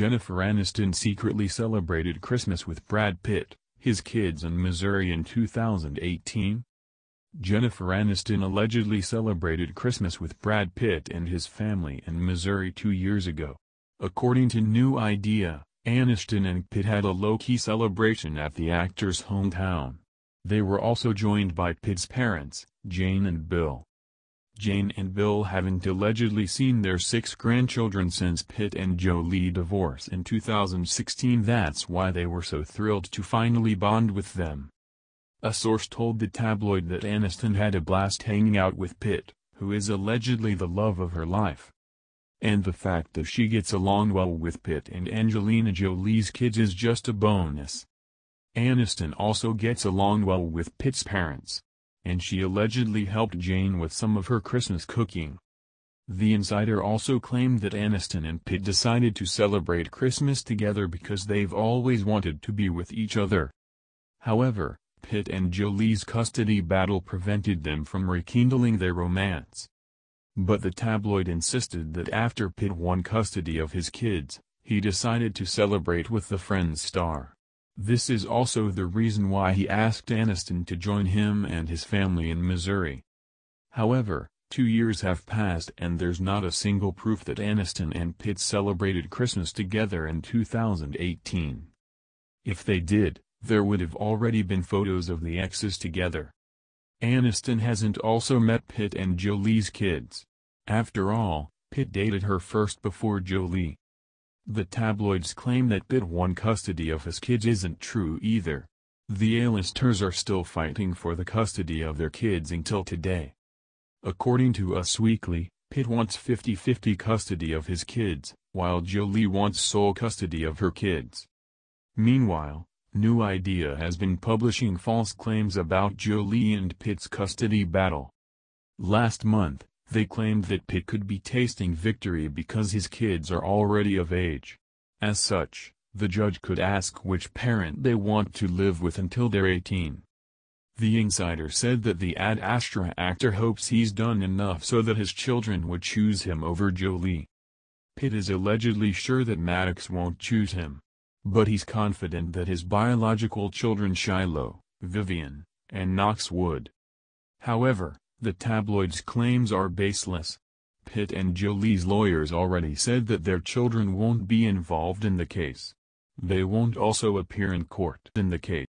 Jennifer Aniston secretly celebrated Christmas with Brad Pitt, his kids in Missouri in 2018? Jennifer Aniston allegedly celebrated Christmas with Brad Pitt and his family in Missouri two years ago. According to New Idea, Aniston and Pitt had a low-key celebration at the actor's hometown. They were also joined by Pitt's parents, Jane and Bill. Jane and Bill haven't allegedly seen their six grandchildren since Pitt and Jolie divorce in 2016 that's why they were so thrilled to finally bond with them. A source told the tabloid that Aniston had a blast hanging out with Pitt, who is allegedly the love of her life. And the fact that she gets along well with Pitt and Angelina Jolie's kids is just a bonus. Aniston also gets along well with Pitt's parents and she allegedly helped Jane with some of her Christmas cooking. The insider also claimed that Aniston and Pitt decided to celebrate Christmas together because they've always wanted to be with each other. However, Pitt and Jolie's custody battle prevented them from rekindling their romance. But the tabloid insisted that after Pitt won custody of his kids, he decided to celebrate with the Friends star. This is also the reason why he asked Aniston to join him and his family in Missouri. However, two years have passed and there's not a single proof that Aniston and Pitt celebrated Christmas together in 2018. If they did, there would have already been photos of the exes together. Aniston hasn't also met Pitt and Jolie's kids. After all, Pitt dated her first before Jolie. The tabloids claim that bid won custody of his kids isn't true either. The A-listers are still fighting for the custody of their kids until today. According to Us Weekly, Pitt wants 50-50 custody of his kids, while Jolie wants sole custody of her kids. Meanwhile, New Idea has been publishing false claims about Jolie and Pitt's custody battle. Last month, they claimed that Pitt could be tasting victory because his kids are already of age. As such, the judge could ask which parent they want to live with until they're 18. The insider said that the Ad Astra actor hopes he's done enough so that his children would choose him over Jolie. Pitt is allegedly sure that Maddox won't choose him. But he's confident that his biological children Shiloh, Vivian, and Knox would. However, the tabloid's claims are baseless. Pitt and Jolie's lawyers already said that their children won't be involved in the case. They won't also appear in court in the case.